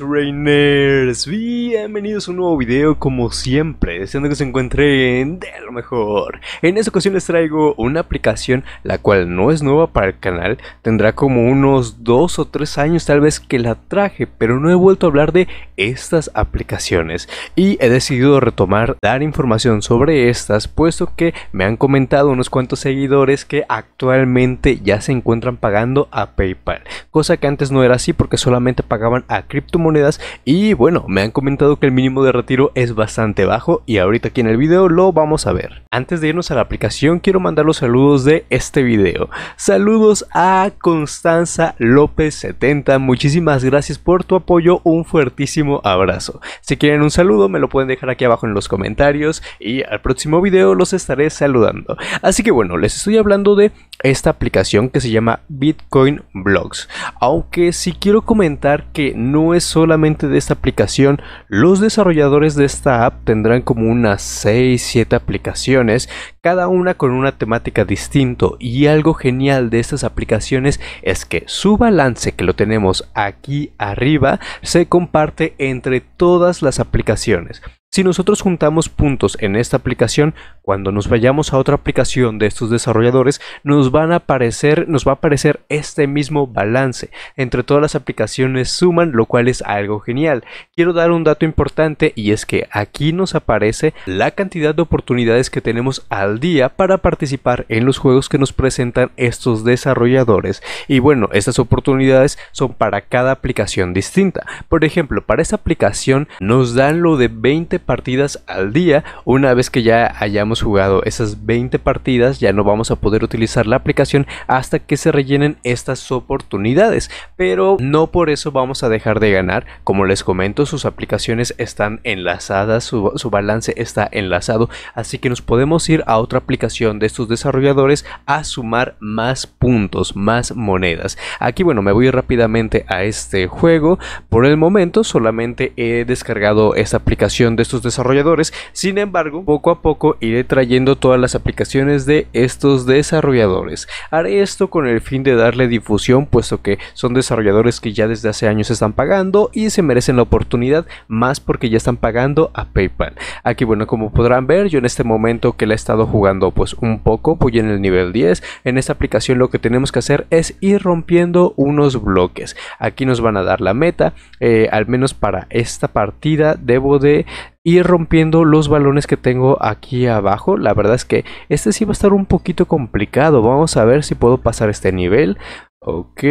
Rainers, bienvenidos a un nuevo video como siempre, deseando que se encuentren de lo mejor. En esta ocasión les traigo una aplicación la cual no es nueva para el canal, tendrá como unos 2 o 3 años tal vez que la traje, pero no he vuelto a hablar de estas aplicaciones y he decidido retomar, dar información sobre estas, puesto que me han comentado unos cuantos seguidores que actualmente ya se encuentran pagando a PayPal, cosa que antes no era así porque solamente pagaban a criptomonedas monedas y bueno, me han comentado que el mínimo de retiro es bastante bajo y ahorita aquí en el vídeo lo vamos a ver. Antes de irnos a la aplicación quiero mandar los saludos de este vídeo Saludos a Constanza López 70, muchísimas gracias por tu apoyo, un fuertísimo abrazo. Si quieren un saludo me lo pueden dejar aquí abajo en los comentarios y al próximo vídeo los estaré saludando. Así que bueno, les estoy hablando de esta aplicación que se llama Bitcoin Blogs. Aunque si quiero comentar que no es solamente de esta aplicación, los desarrolladores de esta app tendrán como unas 6-7 aplicaciones, cada una con una temática distinto y algo genial de estas aplicaciones es que su balance que lo tenemos aquí arriba se comparte entre todas las aplicaciones. Si nosotros juntamos puntos en esta aplicación, cuando nos vayamos a otra aplicación de estos desarrolladores, nos van a aparecer, nos va a aparecer este mismo balance. Entre todas las aplicaciones suman, lo cual es algo genial. Quiero dar un dato importante y es que aquí nos aparece la cantidad de oportunidades que tenemos al día para participar en los juegos que nos presentan estos desarrolladores. Y bueno, estas oportunidades son para cada aplicación distinta. Por ejemplo, para esta aplicación nos dan lo de 20 partidas al día. Una vez que ya hayamos jugado esas 20 partidas, ya no vamos a poder utilizar la aplicación hasta que se rellenen estas oportunidades. Pero no por eso vamos a dejar de ganar. Como les comento, sus aplicaciones están enlazadas, su, balance está enlazado. Así que nos podemos ir a otra aplicación de estos desarrolladores a sumar más puntos, más monedas. Aquí, bueno, me voy rápidamente a este juego. Por el momento solamente he descargado esta aplicación de estos desarrolladores. Sin embargo, poco a poco iré trayendo todas las aplicaciones de estos desarrolladores. Haré esto con el fin de darle difusión, puesto que son desarrolladores que ya desde hace años están pagando y se merecen la oportunidad, más porque ya están pagando a PayPal. Aquí, bueno, como podrán ver, yo en este momento que la he estado jugando pues un poco, voy en el nivel 10. En esta aplicación lo que tenemos que hacer es ir rompiendo unos bloques. Aquí nos van a dar la meta, eh, al menos para esta partida debo de y rompiendo los balones que tengo aquí abajo. La verdad es que este sí va a estar un poquito complicado. Vamos a ver si puedo pasar este nivel. Ok,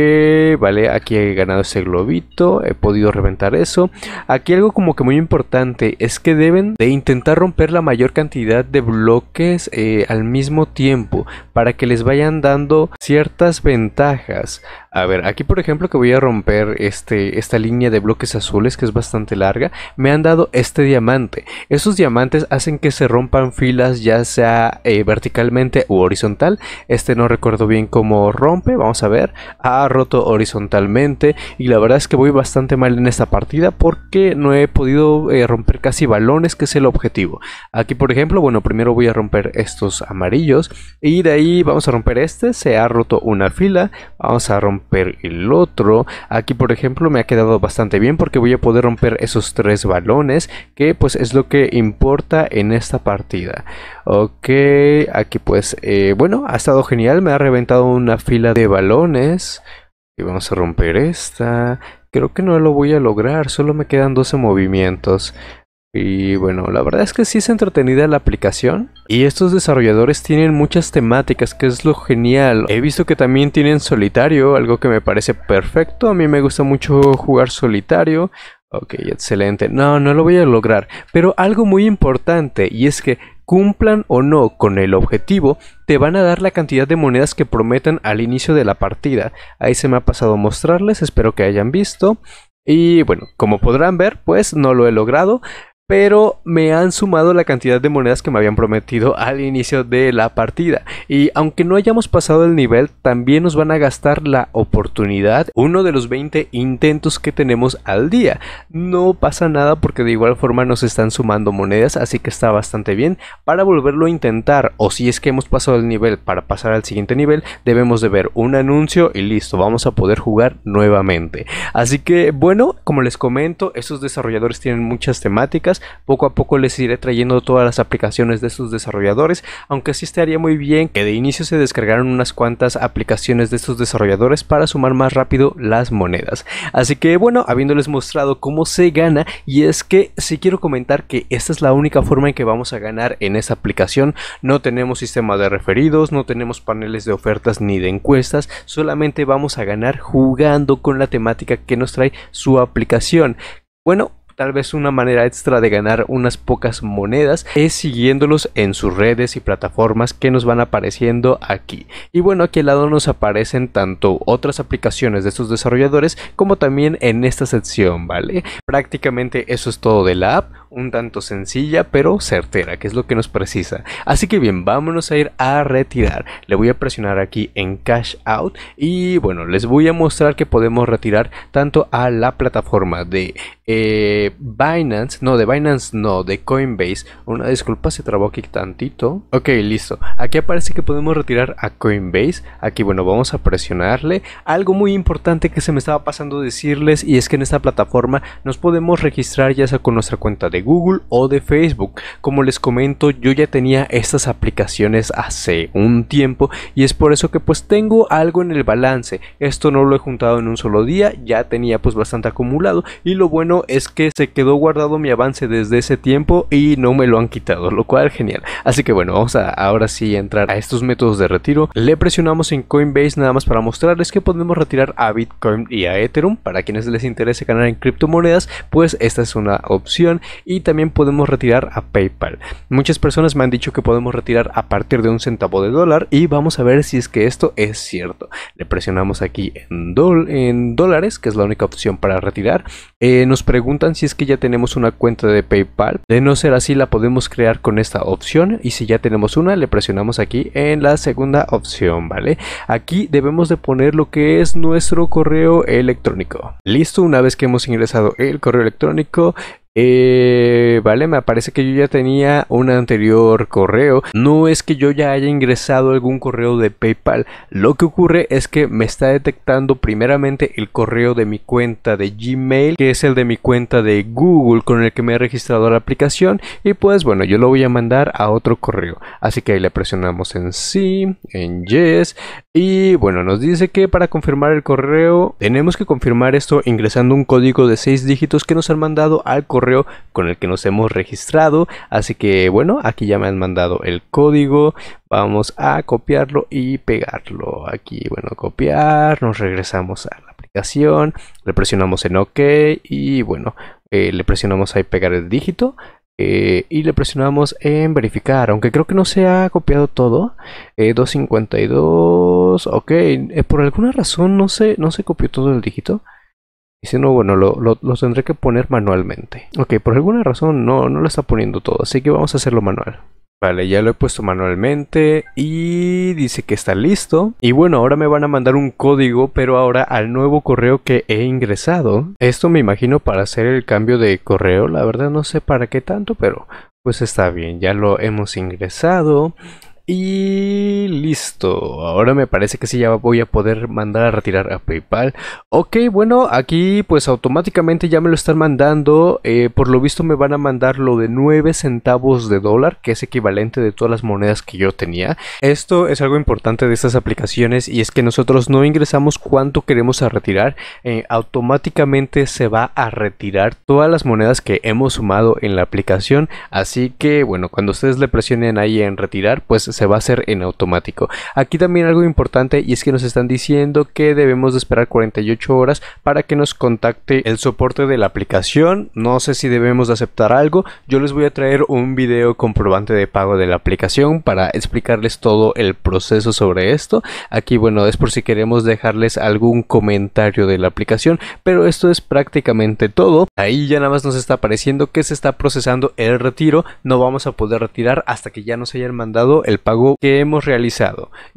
vale, aquí he ganado ese globito, he podido reventar eso. Aquí algo como que muy importante es que deben de intentar romper la mayor cantidad de bloques eh, al mismo tiempo para que les vayan dando ciertas ventajas. A ver, aquí por ejemplo que voy a romper este, esta línea de bloques azules que es bastante larga, me han dado este diamante. Esos diamantes hacen que se rompan filas ya sea eh, verticalmente u horizontal. Este no recuerdo bien cómo rompe, vamos a ver ha roto horizontalmente y la verdad es que voy bastante mal en esta partida porque no he podido eh, romper casi balones que es el objetivo. Aquí por ejemplo, bueno, primero voy a romper estos amarillos y de ahí vamos a romper este, se ha roto una fila, vamos a romper el otro. Aquí por ejemplo me ha quedado bastante bien porque voy a poder romper esos tres balones que pues es lo que importa en esta partida. Ok, aquí pues eh, bueno, ha estado genial, me ha reventado una fila de balones y vamos a romper esta. Creo que no lo voy a lograr, solo me quedan 12 movimientos. Y bueno, la verdad es que sí es entretenida la aplicación. Y estos desarrolladores tienen muchas temáticas, que es lo genial. He visto que también tienen solitario, algo que me parece perfecto. A mí me gusta mucho jugar solitario. Ok, excelente. No, no lo voy a lograr. Pero algo muy importante, y es que cumplan o no con el objetivo, te van a dar la cantidad de monedas que prometen al inicio de la partida. Ahí se me ha pasado mostrarles, espero que hayan visto. Y bueno, como podrán ver, pues no lo he logrado pero me han sumado la cantidad de monedas que me habían prometido al inicio de la partida. Y aunque no hayamos pasado el nivel, también nos van a gastar la oportunidad, uno de los 20 intentos que tenemos al día. No pasa nada porque de igual forma nos están sumando monedas, así que está bastante bien. Para volverlo a intentar, o si es que hemos pasado el nivel para pasar al siguiente nivel, debemos de ver un anuncio y listo, vamos a poder jugar nuevamente. Así que bueno, como les comento, estos desarrolladores tienen muchas temáticas poco a poco les iré trayendo todas las aplicaciones de sus desarrolladores, aunque sí estaría muy bien que de inicio se descargaran unas cuantas aplicaciones de estos desarrolladores para sumar más rápido las monedas. Así que bueno, habiéndoles mostrado cómo se gana, y es que sí quiero comentar que esta es la única forma en que vamos a ganar en esa aplicación. No tenemos sistema de referidos, no tenemos paneles de ofertas ni de encuestas, solamente vamos a ganar jugando con la temática que nos trae su aplicación. Bueno, Tal vez una manera extra de ganar unas pocas monedas es siguiéndolos en sus redes y plataformas que nos van apareciendo aquí. Y bueno, aquí al lado nos aparecen tanto otras aplicaciones de estos desarrolladores como también en esta sección, ¿vale? Prácticamente eso es todo de la app, un tanto sencilla pero certera, que es lo que nos precisa. Así que bien, vámonos a ir a retirar. Le voy a presionar aquí en Cash Out y bueno, les voy a mostrar que podemos retirar tanto a la plataforma de... Eh, Binance, no, de Binance no, de Coinbase. Una disculpa, se trabó aquí tantito. Ok, listo. Aquí aparece que podemos retirar a Coinbase. Aquí, bueno, vamos a presionarle. Algo muy importante que se me estaba pasando decirles y es que en esta plataforma nos podemos registrar ya sea con nuestra cuenta de Google o de Facebook. Como les comento, yo ya tenía estas aplicaciones hace un tiempo y es por eso que pues tengo algo en el balance. Esto no lo he juntado en un solo día, ya tenía pues bastante acumulado y lo bueno es que se quedó guardado mi avance desde ese tiempo y no me lo han quitado, lo cual genial. Así que bueno, vamos a ahora sí entrar a estos métodos de retiro. Le presionamos en Coinbase nada más para mostrarles que podemos retirar a Bitcoin y a Ethereum. Para quienes les interese ganar en criptomonedas, pues esta es una opción. Y también podemos retirar a PayPal. Muchas personas me han dicho que podemos retirar a partir de un centavo de dólar y vamos a ver si es que esto es cierto. Le presionamos aquí en, en dólares, que es la única opción para retirar eh, nos preguntan si es que ya tenemos una cuenta de PayPal. De no ser así, la podemos crear con esta opción. Y si ya tenemos una, le presionamos aquí en la segunda opción, ¿vale? Aquí debemos de poner lo que es nuestro correo electrónico. Listo, una vez que hemos ingresado el correo electrónico, eh, vale, me parece que yo ya tenía un anterior correo. No es que yo ya haya ingresado algún correo de PayPal. Lo que ocurre es que me está detectando primeramente el correo de mi cuenta de Gmail, que es el de mi cuenta de Google con el que me he registrado la aplicación. Y pues bueno, yo lo voy a mandar a otro correo. Así que ahí le presionamos en sí, en yes. Y bueno, nos dice que para confirmar el correo tenemos que confirmar esto ingresando un código de 6 dígitos que nos han mandado al correo con el que nos hemos registrado. Así que bueno, aquí ya me han mandado el código. Vamos a copiarlo y pegarlo. Aquí, bueno, copiar. Nos regresamos a la aplicación. Le presionamos en OK y bueno, eh, le presionamos ahí pegar el dígito. Eh, y le presionamos en verificar, aunque creo que no se ha copiado todo. 252, eh, ok, por alguna razón no se, no se copió todo el dígito si no, bueno, lo, tendré que poner manualmente. Ok, por alguna razón no, no lo está poniendo todo, así que vamos a hacerlo manual. Vale, ya lo he puesto manualmente y dice que está listo. Y bueno, ahora me van a mandar un código, pero ahora al nuevo correo que he ingresado. Esto me imagino para hacer el cambio de correo, la verdad no sé para qué tanto, pero pues está bien, ya lo hemos ingresado. Y Listo, ahora me parece que sí ya voy a poder mandar a retirar a PayPal. Ok, bueno, aquí pues automáticamente ya me lo están mandando. Eh, por lo visto me van a mandar lo de 9 centavos de dólar, que es equivalente de todas las monedas que yo tenía. Esto es algo importante de estas aplicaciones y es que nosotros no ingresamos cuánto queremos a retirar. Eh, automáticamente se va a retirar todas las monedas que hemos sumado en la aplicación. Así que bueno, cuando ustedes le presionen ahí en retirar, pues se va a hacer en automático. Aquí también algo importante y es que nos están diciendo que debemos esperar 48 horas para que nos contacte el soporte de la aplicación. No sé si debemos aceptar algo. Yo les voy a traer un video comprobante de pago de la aplicación para explicarles todo el proceso sobre esto. Aquí bueno, es por si queremos dejarles algún comentario de la aplicación, pero esto es prácticamente todo. Ahí ya nada más nos está apareciendo que se está procesando el retiro. No vamos a poder retirar hasta que ya nos hayan mandado el pago que hemos realizado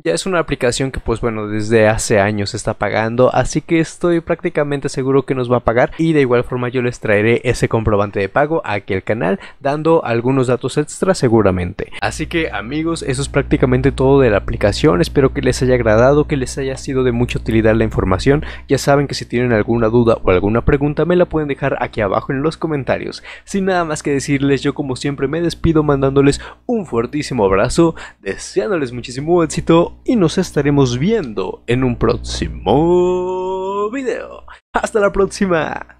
ya es una aplicación que pues bueno, desde hace años está pagando, así que estoy prácticamente seguro que nos va a pagar y de igual forma yo les traeré ese comprobante de pago aquí al canal dando algunos datos extra seguramente. Así que amigos, eso es prácticamente todo de la aplicación, espero que les haya agradado, que les haya sido de mucha utilidad la información, ya saben que si tienen alguna duda o alguna pregunta me la pueden dejar aquí abajo en los comentarios. Sin nada más que decirles, yo como siempre me despido mandándoles un fuertísimo abrazo, deseándoles muchísimo éxito y nos estaremos viendo en un próximo video. Hasta la próxima.